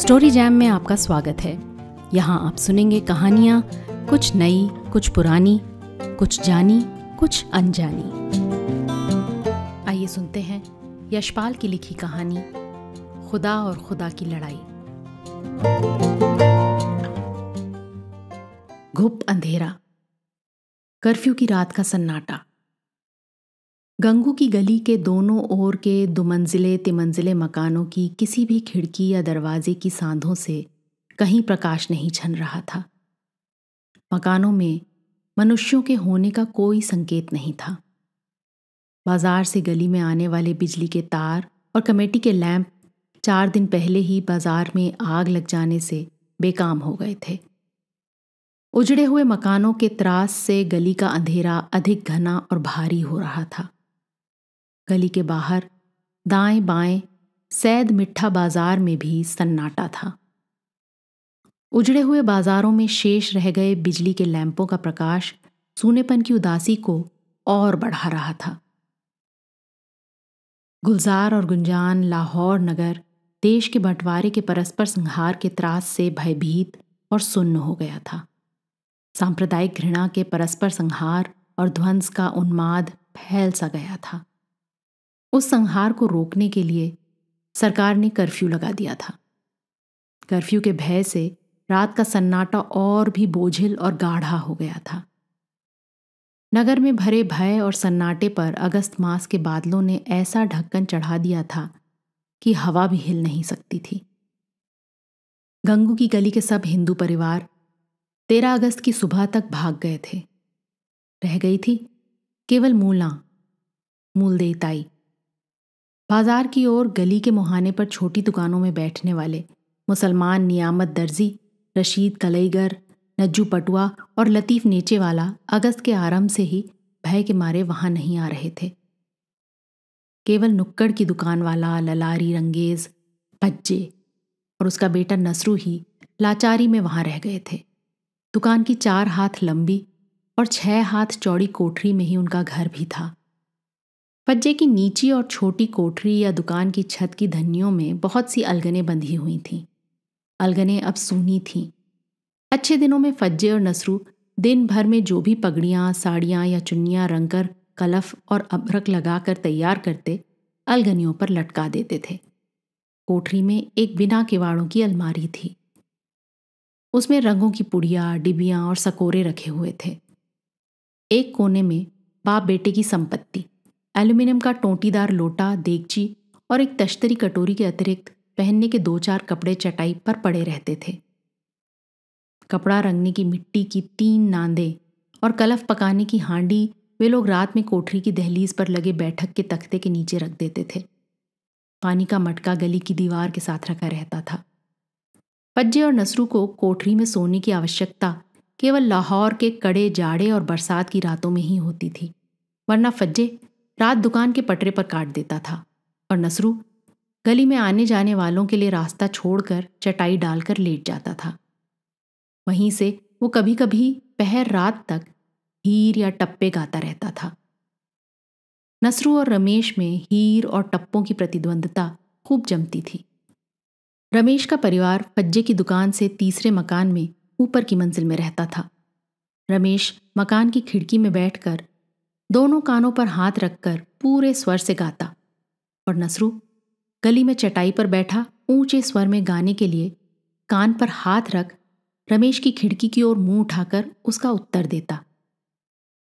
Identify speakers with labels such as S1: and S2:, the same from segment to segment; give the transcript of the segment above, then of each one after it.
S1: Story jam में आपका स्वागत है यहाँ आप सुनेंगे कहानियाँ कुछ नई कुछ पुरानी कुछ जानी कुछ अनजानी आइए सुनते हैं यशपाल की लिखी कहानी खुदा और खुदा की लड़ाई घुप अंधेरा कर्फ्यू की रात का सन्नाटा गंगू की गली के दोनों ओर के दुमंजिले तिमंजिले मकानों की किसी भी खिड़की या दरवाजे की सांधों से कहीं प्रकाश नहीं छन रहा था मकानों में मनुष्यों के होने का कोई संकेत नहीं था बाजार से गली में आने वाले बिजली के तार और कमेटी के लैंप चार दिन पहले ही बाजार में आग लग जाने से बेकाम हो गए थे उजड़े हुए मकानों के त्रास से गली का अंधेरा अधिक घना और भारी हो रहा था गली के बाहर दाएं बाएं सैद मिठा बाजार में भी सन्नाटा था उजड़े हुए बाजारों में शेष रह गए बिजली के लैंपों का प्रकाश सूनेपन की उदासी को और बढ़ा रहा था गुलजार और गुंजान लाहौर नगर देश के बंटवारे के परस्पर संहार के त्रास से भयभीत और सुन्न हो गया था सांप्रदायिक घृणा के परस्पर संहार और ध्वंस का उन्माद फैल सा गया था उस संहार को रोकने के लिए सरकार ने कर्फ्यू लगा दिया था कर्फ्यू के भय से रात का सन्नाटा और भी बोझिल और गाढ़ा हो गया था नगर में भरे भय और सन्नाटे पर अगस्त मास के बादलों ने ऐसा ढक्कन चढ़ा दिया था कि हवा भी हिल नहीं सकती थी गंगू की गली के सब हिंदू परिवार तेरह अगस्त की सुबह तक भाग गए थे रह गई थी केवल मूला मूलदेताई बाजार की ओर गली के मुहाने पर छोटी दुकानों में बैठने वाले मुसलमान नियामत दर्जी रशीद कलईगर नज्जू पटुआ और लतीफ़ वाला अगस्त के आरंभ से ही भय के मारे वहाँ नहीं आ रहे थे केवल नुक्कड़ की दुकान वाला ललारी रंगेज पज्जे और उसका बेटा नसरू ही लाचारी में वहाँ रह गए थे दुकान की चार हाथ लंबी और छह हाथ चौड़ी कोठरी में ही उनका घर भी था फज्जे की नीची और छोटी कोठरी या दुकान की छत की धनियों में बहुत सी अलगने बंधी हुई थीं अलगने अब सूनी थीं अच्छे दिनों में फज्जे और नसरू दिन भर में जो भी पगड़ियाँ साड़ियाँ या चुन्नियाँ रंगकर कलफ और लगा लगाकर तैयार करते अलगनियों पर लटका देते थे कोठरी में एक बिना किवाड़ों की अलमारी थी उसमें रंगों की पुड़िया डिबियाँ और सकोरे रखे हुए थे एक कोने में बाप बेटे की संपत्ति एल्यूमिनियम का टोंटीदार लोटा देगची और एक तश्तरी कटोरी के अतिरिक्त पहनने के दो चार कपड़े चटाई पर पड़े रहते थे कपड़ा रंगने की मिट्टी की तीन नांदे और कलफ पकाने की हांडी वे लोग रात में कोठरी की दहलीज पर लगे बैठक के तख्ते के नीचे रख देते थे पानी का मटका गली की दीवार के साथ रखा रहता था पज्जे और नसरू को कोठरी में सोने की आवश्यकता केवल लाहौर के कड़े जाड़े और बरसात की रातों में ही होती थी वरना फज्जे रात दुकान के पटरे पर काट देता था और नसरू गली में आने जाने वालों के लिए रास्ता छोड़कर चटाई डालकर लेट जाता था वहीं से वो कभी कभी पहर रात तक हीर या टप्पे गाता रहता था नसरू और रमेश में हीर और टप्पों की प्रतिद्वंदता खूब जमती थी रमेश का परिवार फज्जे की दुकान से तीसरे मकान में ऊपर की मंजिल में रहता था रमेश मकान की खिड़की में बैठकर दोनों कानों पर हाथ रखकर पूरे स्वर से गाता और नसरू गली में चटाई पर बैठा ऊंचे स्वर में गाने के लिए कान पर हाथ रख रमेश की खिड़की की ओर मुंह उठाकर उसका उत्तर देता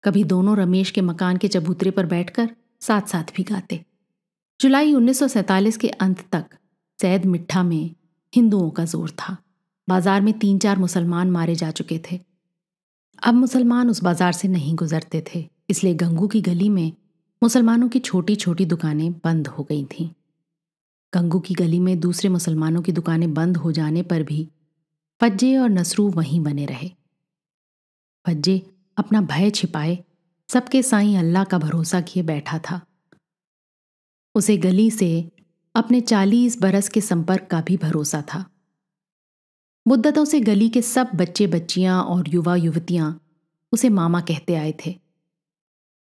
S1: कभी दोनों रमेश के मकान के चबूतरे पर बैठकर साथ साथ भी गाते जुलाई 1947 के अंत तक सैद मिठा में हिंदुओं का जोर था बाजार में तीन चार मुसलमान मारे जा चुके थे अब मुसलमान उस बाजार से नहीं गुजरते थे इसलिए गंगू की गली में मुसलमानों की छोटी छोटी दुकानें बंद हो गई थीं गंगू की गली में दूसरे मुसलमानों की दुकानें बंद हो जाने पर भी फज्जे और नसरू वहीं बने रहे फज्जे अपना भय छिपाए सबके साईं अल्लाह का भरोसा किए बैठा था उसे गली से अपने चालीस बरस के संपर्क का भी भरोसा था मुद्दतों से गली के सब बच्चे बच्चियां और युवा युवतियां उसे मामा कहते आए थे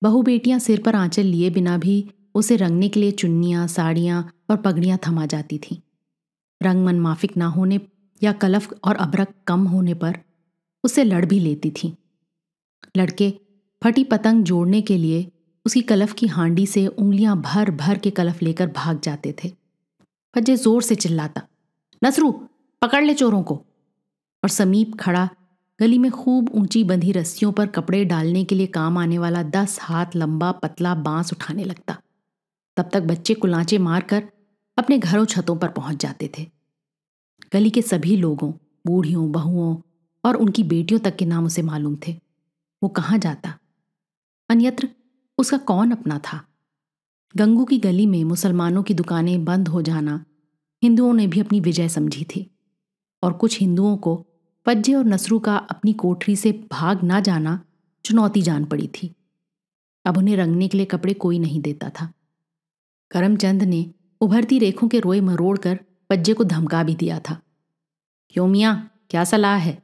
S1: बहु बेटियां सिर पर आंचल लिए बिना भी उसे रंगने के लिए चुन्नियां साड़ियां और पगड़ियां थमा जाती थीं रंग मन माफिक ना होने या कलफ और अबरक कम होने पर उसे लड़ भी लेती थीं लड़के फटी पतंग जोड़ने के लिए उसकी कलफ की हांडी से उंगलियां भर भर के कलफ लेकर भाग जाते थे फज्जे जोर से चिल्लाता नसरू पकड़ ले चोरों को और समीप खड़ा गली में खूब ऊंची बंधी रस्सियों पर कपड़े डालने के लिए काम आने वाला दस हाथ लंबा पतला बांस उठाने लगता तब तक बच्चे कुलाचे मारकर अपने घरों छतों पर पहुंच जाते थे गली के सभी लोगों बूढ़ियों बहुओं और उनकी बेटियों तक के नाम उसे मालूम थे वो कहाँ जाता अन्यत्र उसका कौन अपना था गंगू की गली में मुसलमानों की दुकानें बंद हो जाना हिंदुओं ने भी अपनी विजय समझी थी और कुछ हिंदुओं को पज्जे और नसरू का अपनी कोठरी से भाग ना जाना चुनौती जान पड़ी थी अब उन्हें रंगने के लिए कपड़े कोई नहीं देता था करमचंद ने उभरती रेखों के रोए मरोड़ कर पज्जे को धमका भी दिया था क्यों मियाँ क्या सलाह है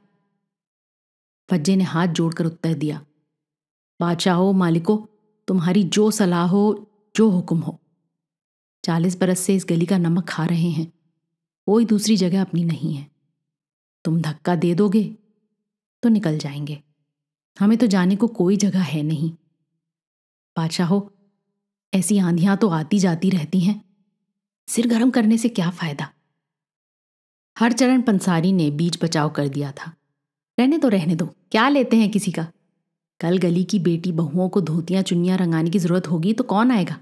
S1: फज्जे ने हाथ जोड़कर उत्तर दिया बादशाह हो मालिको तुम्हारी जो सलाह हो जो हुक्म हो चालीस बरस से इस गली का नमक खा रहे हैं कोई दूसरी जगह अपनी नहीं है तुम धक्का दे दोगे तो निकल जाएंगे हमें तो जाने को कोई जगह है नहीं बादशाह हो ऐसी आंधियां तो आती जाती रहती हैं सिर गर्म करने से क्या फायदा हर चरण पंसारी ने बीज बचाव कर दिया था रहने तो रहने दो क्या लेते हैं किसी का कल गली की बेटी बहुओं को धोतियां चुनियां रंगाने की जरूरत होगी तो कौन आएगा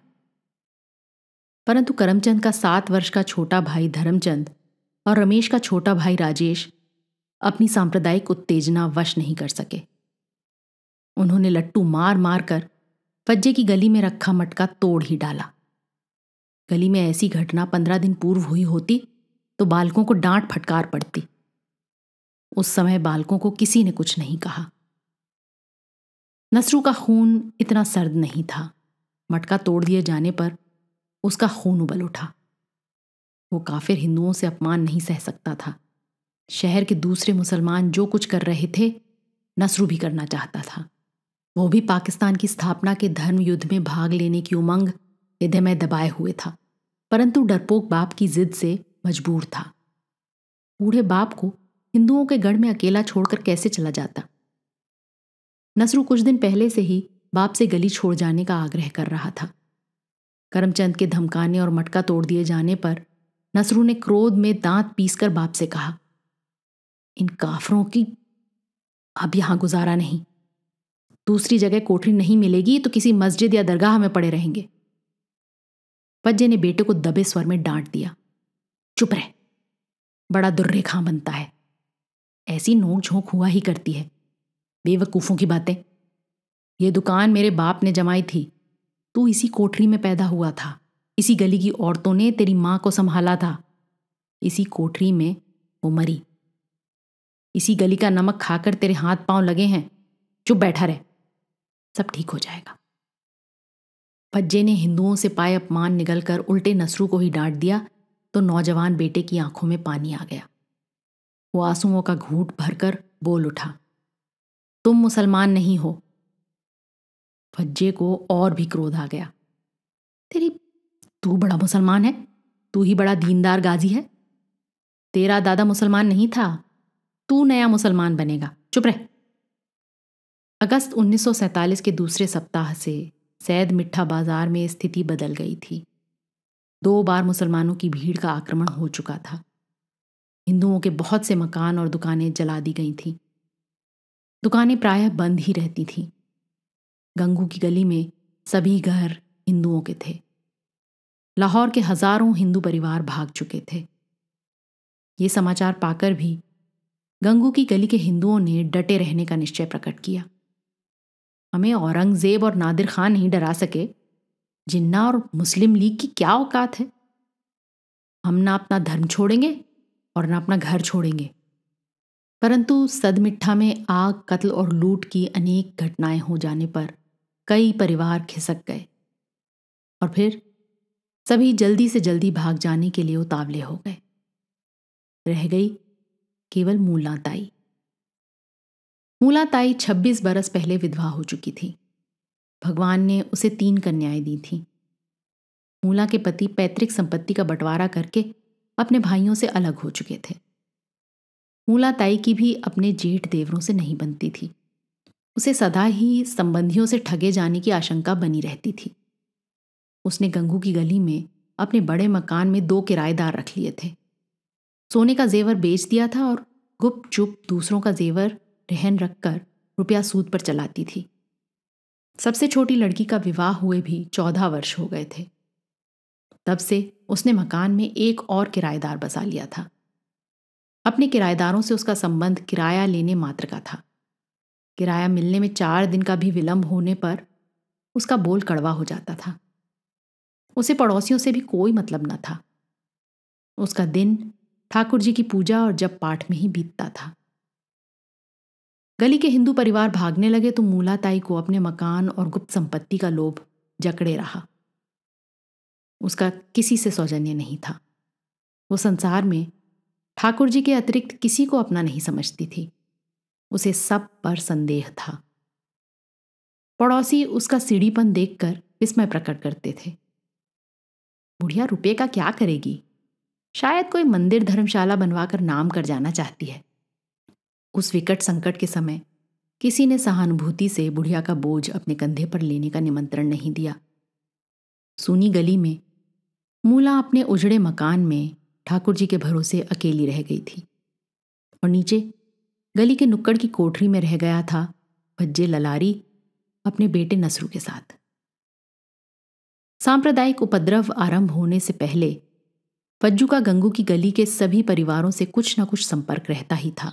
S1: परंतु करमचंद का सात वर्ष का छोटा भाई धर्मचंद और रमेश का छोटा भाई राजेश अपनी सांप्रदायिक उत्तेजना वश नहीं कर सके उन्होंने लट्टू मार मार कर फज्जे की गली में रखा मटका तोड़ ही डाला गली में ऐसी घटना पंद्रह दिन पूर्व हुई होती तो बालकों को डांट फटकार पड़ती उस समय बालकों को किसी ने कुछ नहीं कहा नसरू का खून इतना सर्द नहीं था मटका तोड़ दिए जाने पर उसका खून उबल उठा वो काफिर हिंदुओं से अपमान नहीं सह सकता था शहर के दूसरे मुसलमान जो कुछ कर रहे थे नसरू भी करना चाहता था वो भी पाकिस्तान की स्थापना के धर्म युद्ध में भाग लेने की उमंग हृदय में दबाए हुए था परंतु डरपोक बाप की जिद से मजबूर था बूढ़े बाप को हिंदुओं के गढ़ में अकेला छोड़कर कैसे चला जाता नसरू कुछ दिन पहले से ही बाप से गली छोड़ जाने का आग्रह कर रहा था करमचंद के धमकाने और मटका तोड़ दिए जाने पर नसरू ने क्रोध में दांत पीसकर बाप से कहा इन काफरों की अब यहां गुजारा नहीं दूसरी जगह कोठरी नहीं मिलेगी तो किसी मस्जिद या दरगाह में पड़े रहेंगे पज्जे ने बेटे को दबे स्वर में डांट दिया चुप रह बड़ा दुर्रेखा बनता है ऐसी नोक झोंक हुआ ही करती है बेवकूफ़ों की बातें ये दुकान मेरे बाप ने जमाई थी तू इसी कोठरी में पैदा हुआ था इसी गली की औरतों ने तेरी मां को संभाला था इसी कोठरी में वो मरी इसी गली का नमक खाकर तेरे हाथ पांव लगे हैं चुप बैठा रहे सब ठीक हो जाएगा भज्जे ने हिंदुओं से पाए अपमान निगलकर उल्टे नसरू को ही डांट दिया तो नौजवान बेटे की आंखों में पानी आ गया वो आंसुओं का घूट भरकर बोल उठा तुम मुसलमान नहीं हो भज्जे को और भी क्रोध आ गया तेरी तू बड़ा मुसलमान है तू ही बड़ा दीनदार गाजी है तेरा दादा मुसलमान नहीं था तू नया मुसलमान बनेगा चुप रह अगस्त 1947 के दूसरे सप्ताह से सैद मिठा बाजार में स्थिति बदल गई थी दो बार मुसलमानों की भीड़ का आक्रमण हो चुका था हिंदुओं के बहुत से मकान और दुकानें जला दी गई थीं दुकानें प्रायः बंद ही रहती थीं गंगू की गली में सभी घर हिंदुओं के थे लाहौर के हजारों हिंदू परिवार भाग चुके थे ये समाचार पाकर भी गंगू की गली के हिंदुओं ने डटे रहने का निश्चय प्रकट किया हमें औरंगजेब और नादिर खान नहीं डरा सके जिन्ना और मुस्लिम लीग की क्या औकात है हम ना अपना धर्म छोड़ेंगे और ना अपना घर छोड़ेंगे परंतु सदमिठा में आग कत्ल और लूट की अनेक घटनाएं हो जाने पर कई परिवार खिसक गए और फिर सभी जल्दी से जल्दी भाग जाने के लिए उतावले हो गए रह गई केवल मूलाताई मूलाताई 26 बरस पहले विधवा हो चुकी थी भगवान ने उसे तीन कन्याएं दी थीं मूला के पति पैतृक संपत्ति का बंटवारा करके अपने भाइयों से अलग हो चुके थे मूलाताई की भी अपने जेठ देवरों से नहीं बनती थी उसे सदा ही संबंधियों से ठगे जाने की आशंका बनी रहती थी उसने गंगू की गली में अपने बड़े मकान में दो किराएदार रख लिए थे सोने का जेवर बेच दिया था और गुप चुप दूसरों का जेवर रहन रखकर रुपया सूद पर चलाती थी सबसे छोटी लड़की का विवाह हुए भी चौदह वर्ष हो गए थे तब से उसने मकान में एक और किराएदार बसा लिया था अपने किराएदारों से उसका संबंध किराया लेने मात्र का था किराया मिलने में चार दिन का भी विलंब होने पर उसका बोल कड़वा हो जाता था उसे पड़ोसियों से भी कोई मतलब न था उसका दिन ठाकुर जी की पूजा और जब पाठ में ही बीतता था गली के हिंदू परिवार भागने लगे तो मूलाताई को अपने मकान और गुप्त संपत्ति का लोभ जकड़े रहा उसका किसी से सौजन्य नहीं था वो संसार में ठाकुर जी के अतिरिक्त किसी को अपना नहीं समझती थी उसे सब पर संदेह था पड़ोसी उसका सीढ़ीपन देखकर विस्मय प्रकट करते थे बुढ़िया रुपये का क्या करेगी शायद कोई मंदिर धर्मशाला बनवाकर नाम कर जाना चाहती है उस विकट संकट के समय किसी ने सहानुभूति से बुढ़िया का बोझ अपने कंधे पर लेने का निमंत्रण नहीं दिया सूनी गली में मूला अपने उजड़े मकान में ठाकुर जी के भरोसे अकेली रह गई थी और नीचे गली के नुक्कड़ की कोठरी में रह गया था भज्जे ललारी अपने बेटे नसरू के साथ सांप्रदायिक उपद्रव आरंभ होने से पहले पज्जू का गंगू की गली के सभी परिवारों से कुछ न कुछ संपर्क रहता ही था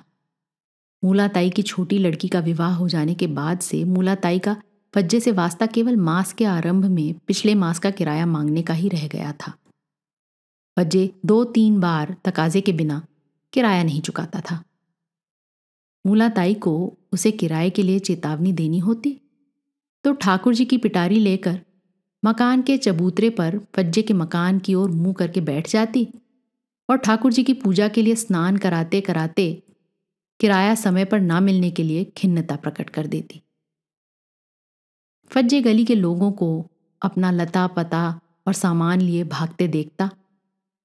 S1: मूलाताई की छोटी लड़की का विवाह हो जाने के बाद से मूलाताई का पज्जे से वास्ता केवल मास के आरंभ में पिछले मास का किराया मांगने का ही रह गया था पज्जे दो तीन बार तकाजे के बिना किराया नहीं चुकाता था मूलाताई को उसे किराए के लिए चेतावनी देनी होती तो ठाकुर जी की पिटारी लेकर मकान के चबूतरे पर फज्जे के मकान की ओर मुंह करके बैठ जाती और ठाकुर जी की पूजा के लिए स्नान कराते कराते किराया समय पर ना मिलने के लिए खिन्नता प्रकट कर देती फज्जे गली के लोगों को अपना लता पता और सामान लिए भागते देखता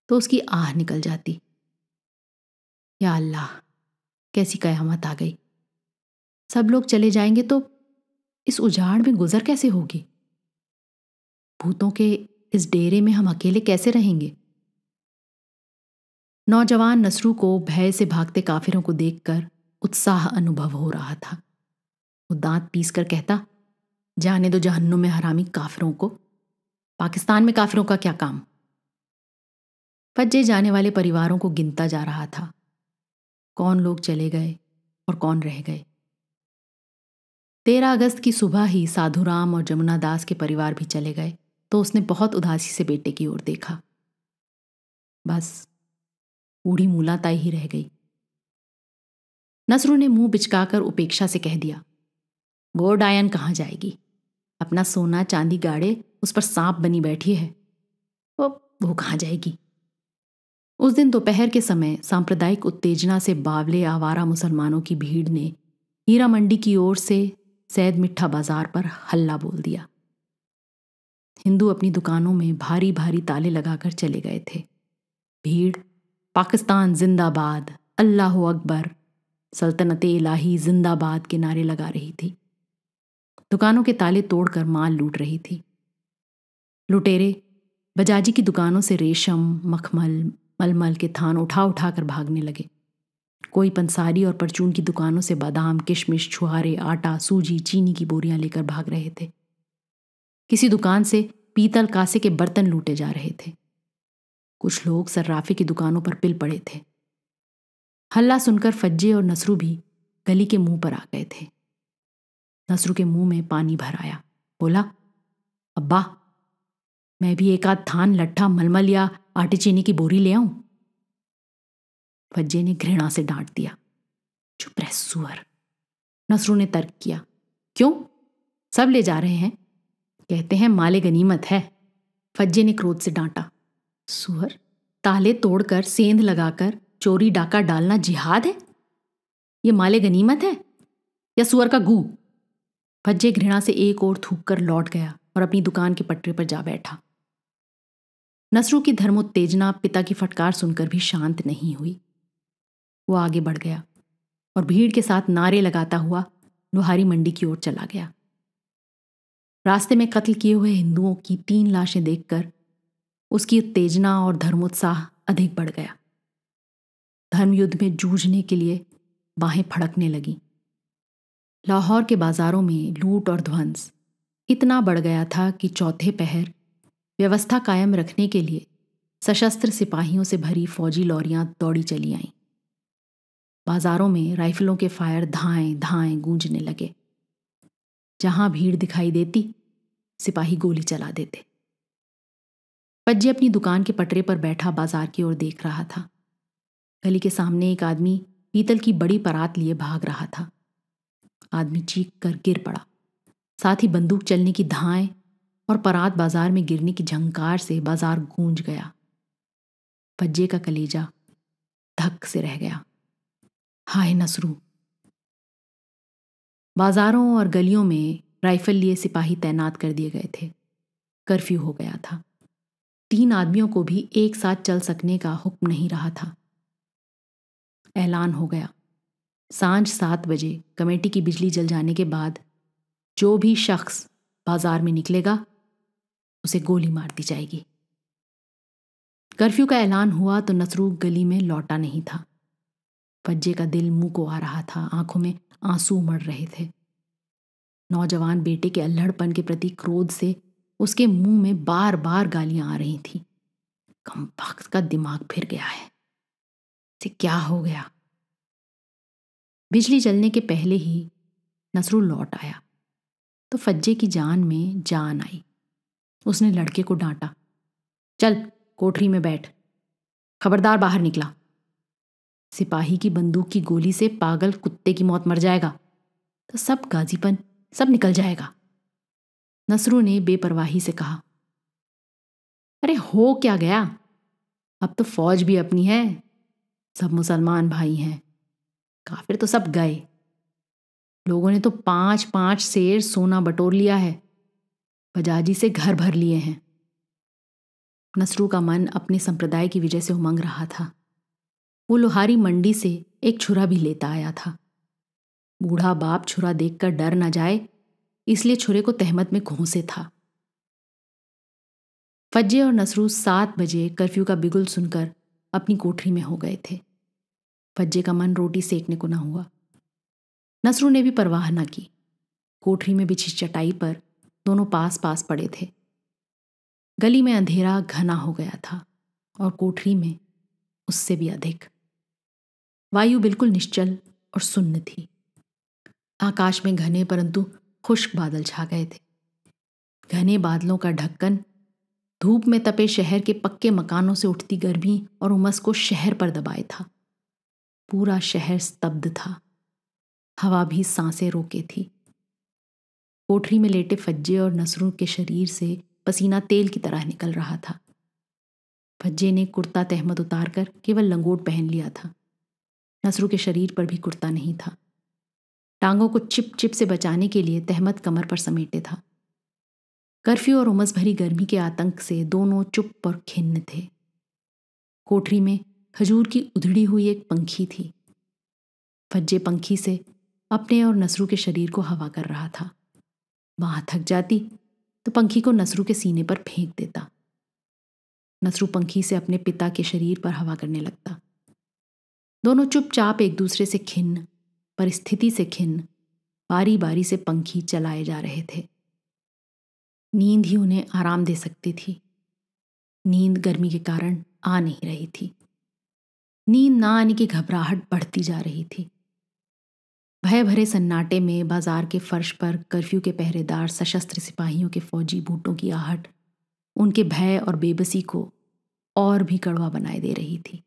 S1: तो उसकी आह निकल जाती या अल्लाह कैसी कयामत आ गई सब लोग चले जाएंगे तो इस उजाड़ में गुजर कैसे होगी भूतों के इस डेरे में हम अकेले कैसे रहेंगे नौजवान नसरू को भय से भागते काफिरों को देखकर उत्साह अनुभव हो रहा था वो दांत पीस कर कहता जाने दो जहन्नुम में हरामी काफिरों को पाकिस्तान में काफिरों का क्या काम पज्जे जाने वाले परिवारों को गिनता जा रहा था कौन लोग चले गए और कौन रह गए तेरह अगस्त की सुबह ही साधुराम और जमुना दास के परिवार भी चले गए तो उसने बहुत उदासी से बेटे की ओर देखा बस बूढ़ी मूलाताई ही रह गई नसरू ने मुंह बिचकाकर उपेक्षा से कह दिया वो डायन कहाँ जाएगी अपना सोना चांदी गाड़े उस पर सांप बनी बैठी है वो वो कहाँ जाएगी उस दिन दोपहर के समय सांप्रदायिक उत्तेजना से बावले आवारा मुसलमानों की भीड़ ने हीरा मंडी की ओर से सैद मिठा बाजार पर हल्ला बोल दिया हिंदू अपनी दुकानों में भारी भारी ताले लगाकर चले गए थे भीड़ पाकिस्तान जिंदाबाद अल्लाह अकबर सल्तनत इलाही जिंदाबाद के नारे लगा रही थी दुकानों के ताले तोड़कर माल लूट रही थी लुटेरे बजाजी की दुकानों से रेशम मखमल मलमल के थान उठा उठा कर भागने लगे कोई पंसारी और परचून की दुकानों से बादाम किशमिश छुहारे आटा सूजी चीनी की बोरियां लेकर भाग रहे थे किसी दुकान से पीतल कासे के बर्तन लूटे जा रहे थे कुछ लोग सर्राफी की दुकानों पर पिल पड़े थे हल्ला सुनकर फज्जे और नसरू भी गली के मुंह पर आ गए थे नसरू के मुंह में पानी भर आया बोला अब्बा मैं भी एक आध थान लट्ठा मलमल या आटे चीनी की बोरी ले आऊं फज्जे ने घृणा से डांट दिया चुप रह सुअर नसरू ने तर्क किया क्यों सब ले जा रहे हैं कहते हैं माले गनीमत है फज्जे ने क्रोध से डांटा सुअर ताले तोड़कर सेंध लगाकर चोरी डाका डालना जिहाद है ये माले गनीमत है या सुअर का गू फज्जे घृणा से एक ओर थूक कर लौट गया और अपनी दुकान के पटरे पर जा बैठा नसरू की धर्मोत्तेजना पिता की फटकार सुनकर भी शांत नहीं हुई वो आगे बढ़ गया और भीड़ के साथ नारे लगाता हुआ लोहारी मंडी की ओर चला गया रास्ते में कत्ल किए हुए हिंदुओं की तीन लाशें देखकर उसकी उत्तेजना और धर्मोत्साह अधिक बढ़ गया धर्मयुद्ध में जूझने के लिए बाहें फड़कने लगीं लाहौर के बाजारों में लूट और ध्वंस इतना बढ़ गया था कि चौथे पहर व्यवस्था कायम रखने के लिए सशस्त्र सिपाहियों से भरी फौजी लॉरियां दौड़ी चली आईं बाजारों में राइफलों के फायर धाएं धाएं गूंजने लगे जहां भीड़ दिखाई देती सिपाही गोली चला देते पज्जे अपनी दुकान के पटरे पर बैठा बाजार की ओर देख रहा था गली के सामने एक आदमी पीतल की बड़ी परात लिए भाग रहा था आदमी चीख कर गिर पड़ा साथ ही बंदूक चलने की धाएं और परात बाजार में गिरने की झंकार से बाजार गूंज गया पज्जे का कलेजा धक से रह गया हाय नसरू बाज़ारों और गलियों में राइफल लिए सिपाही तैनात कर दिए गए थे कर्फ्यू हो गया था तीन आदमियों को भी एक साथ चल सकने का हुक्म नहीं रहा था ऐलान हो गया सांझ सात बजे कमेटी की बिजली जल जाने के बाद जो भी शख्स बाजार में निकलेगा उसे गोली मार दी जाएगी कर्फ्यू का ऐलान हुआ तो नसरू गली में लौटा नहीं था पज्जे का दिल मुंह को आ रहा था आंखों में आंसू उमड़ रहे थे नौजवान बेटे के अल्हड़पन के प्रति क्रोध से उसके मुंह में बार बार गालियां आ रही थी कम वक्त का दिमाग फिर गया है से क्या हो गया बिजली जलने के पहले ही नसरू लौट आया तो फज्जे की जान में जान आई उसने लड़के को डांटा चल कोठरी में बैठ खबरदार बाहर निकला सिपाही की बंदूक की गोली से पागल कुत्ते की मौत मर जाएगा तो सब गाजीपन सब निकल जाएगा नसरू ने बेपरवाही से कहा अरे हो क्या गया अब तो फौज भी अपनी है सब मुसलमान भाई हैं काफिर तो सब गए लोगों ने तो पांच पांच शेर सोना बटोर लिया है बजाजी से घर भर लिए हैं नसरू का मन अपने संप्रदाय की विजय से उमंग रहा था वो लोहारी मंडी से एक छुरा भी लेता आया था बूढ़ा बाप छुरा देखकर डर न जाए इसलिए छुरे को तहमत में घोंसे था फज्जे और नसरू सात बजे कर्फ्यू का बिगुल सुनकर अपनी कोठरी में हो गए थे फज्जे का मन रोटी सेकने को न हुआ नसरू ने भी परवाह ना की कोठरी में बिछी चटाई पर दोनों पास पास पड़े थे गली में अंधेरा घना हो गया था और कोठरी में उससे भी अधिक वायु बिल्कुल निश्चल और सुन्न थी आकाश में घने परंतु खुश्क बादल छा गए थे घने बादलों का ढक्कन धूप में तपे शहर के पक्के मकानों से उठती गर्मी और उमस को शहर पर दबाए था पूरा शहर स्तब्ध था हवा भी सांसें रोके थी कोठरी में लेटे फज्जे और नसरों के शरीर से पसीना तेल की तरह निकल रहा था फज्जे ने कुर्ता तहमद उतारकर केवल लंगोट पहन लिया था नसरू के शरीर पर भी कुर्ता नहीं था टांगों को चिप चिप से बचाने के लिए तहमद कमर पर समेटे था कर्फ्यू और उमस भरी गर्मी के आतंक से दोनों चुप और खिन्न थे कोठरी में खजूर की उधड़ी हुई एक पंखी थी फज्जे पंखी से अपने और नसरू के शरीर को हवा कर रहा था वहां थक जाती तो पंखी को नसरू के सीने पर फेंक देता नसरू पंखी से अपने पिता के शरीर पर हवा करने लगता दोनों चुपचाप एक दूसरे से खिन्न परिस्थिति से खिन्न बारी बारी से पंखी चलाए जा रहे थे नींद ही उन्हें आराम दे सकती थी नींद गर्मी के कारण आ नहीं रही थी नींद ना आने की घबराहट बढ़ती जा रही थी भय भरे सन्नाटे में बाजार के फर्श पर कर्फ्यू के पहरेदार सशस्त्र सिपाहियों के फौजी बूटों की आहट उनके भय और बेबसी को और भी कड़वा बनाए दे रही थी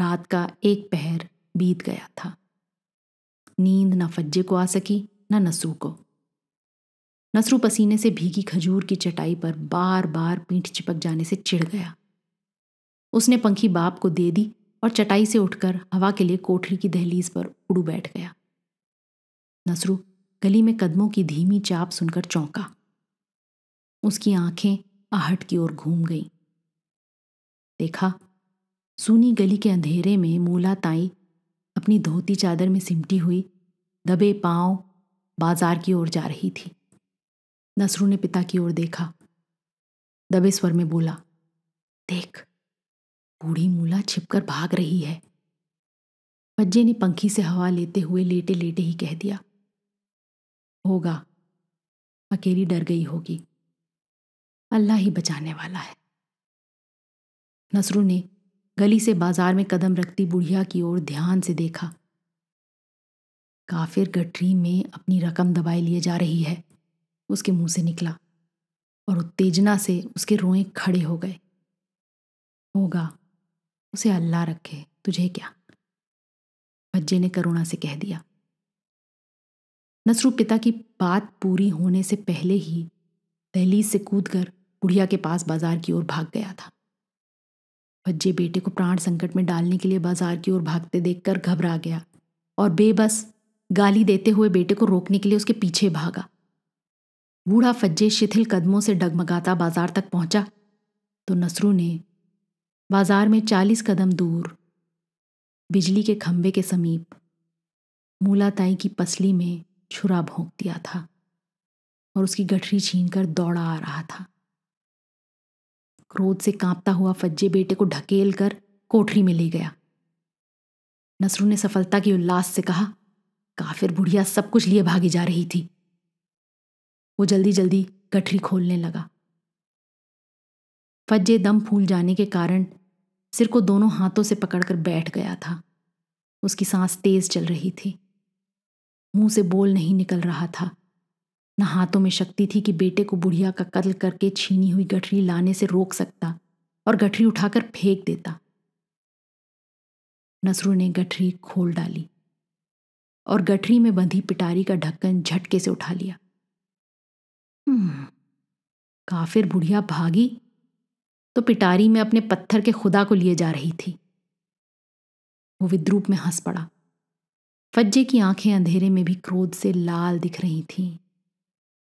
S1: रात का एक पहर बीत गया था नींद न फज्जे को आ सकी न नसरू को नसरू पसीने से भीगी खजूर की चटाई पर बार बार पीठ चिपक जाने से चिढ़ गया उसने पंखी बाप को दे दी और चटाई से उठकर हवा के लिए कोठरी की दहलीज पर उड़ू बैठ गया नसरू गली में कदमों की धीमी चाप सुनकर चौंका उसकी आंखें आहट की ओर घूम गईं। देखा सूनी गली के अंधेरे में मूला ताई अपनी धोती चादर में सिमटी हुई दबे पांव बाजार की ओर जा रही थी नसरू ने पिता की ओर देखा दबे स्वर में बोला देख बूढ़ी मूला छिपकर भाग रही है बज्जे ने पंखी से हवा लेते हुए लेटे लेटे ही कह दिया होगा अकेली डर गई होगी अल्लाह ही बचाने वाला है नसरू ने गली से बाजार में कदम रखती बुढ़िया की ओर ध्यान से देखा काफिर गठरी में अपनी रकम दबाए लिए जा रही है उसके मुंह से निकला और उत्तेजना से उसके रोए खड़े हो गए होगा उसे अल्लाह रखे तुझे क्या भज्जे ने करुणा से कह दिया नसरू पिता की बात पूरी होने से पहले ही दहलीज से कूदकर बुढ़िया के पास बाजार की ओर भाग गया था भज्जे बेटे को प्राण संकट में डालने के लिए बाजार की ओर भागते देखकर घबरा गया और बेबस गाली देते हुए बेटे को रोकने के लिए उसके पीछे भागा बूढ़ा फज्जे शिथिल कदमों से डगमगाता बाजार तक पहुंचा तो नसरू ने बाजार में चालीस कदम दूर बिजली के खंभे के समीप मूलाताई की पसली में छुरा भोंक दिया था और उसकी गठरी छीनकर दौड़ा आ रहा था क्रोध से कांपता हुआ फज्जे बेटे को ढकेल कर कोठरी में ले गया नसरू ने सफलता की उल्लास से कहा काफिर बुढ़िया सब कुछ लिए भागी जा रही थी वो जल्दी जल्दी गठरी खोलने लगा फज्जे दम फूल जाने के कारण सिर को दोनों हाथों से पकड़कर बैठ गया था उसकी सांस तेज चल रही थी मुंह से बोल नहीं निकल रहा था न हाथों में शक्ति थी कि बेटे को बुढ़िया का कत्ल करके छीनी हुई गठरी लाने से रोक सकता और गठरी उठाकर फेंक देता नसरू ने गठरी खोल डाली और गठरी में बंधी पिटारी का ढक्कन झटके से उठा लिया हम्म, काफिर बुढ़िया भागी तो पिटारी में अपने पत्थर के खुदा को लिए जा रही थी वो विद्रूप में हंस पड़ा फज्जे की आंखें अंधेरे में भी क्रोध से लाल दिख रही थीं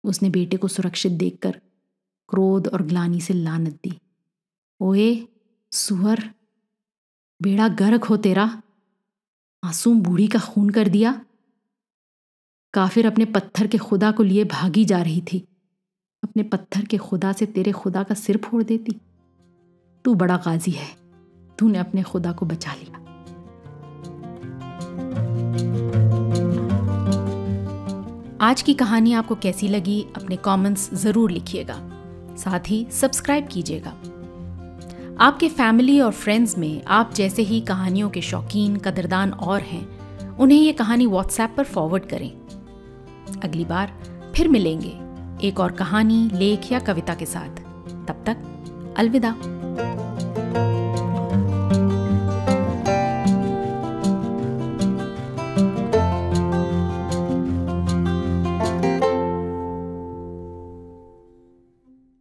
S1: उसने बेटे को सुरक्षित देखकर क्रोध और ग्लानी से लानत दी ओए सुअर बेड़ा गर्क हो तेरा मासूम बूढ़ी का खून कर दिया काफिर अपने पत्थर के खुदा को लिए भागी जा रही थी अपने पत्थर के खुदा से तेरे खुदा का सिर फोड़ देती तू बड़ा गाजी है तूने अपने खुदा को बचा लिया आज की कहानी आपको कैसी लगी अपने कमेंट्स ज़रूर लिखिएगा साथ ही सब्सक्राइब कीजिएगा आपके फैमिली और फ्रेंड्स में आप जैसे ही कहानियों के शौकीन कदरदान और हैं उन्हें ये कहानी व्हाट्सएप पर फॉरवर्ड करें अगली बार फिर मिलेंगे एक और कहानी लेख या कविता के साथ तब तक अलविदा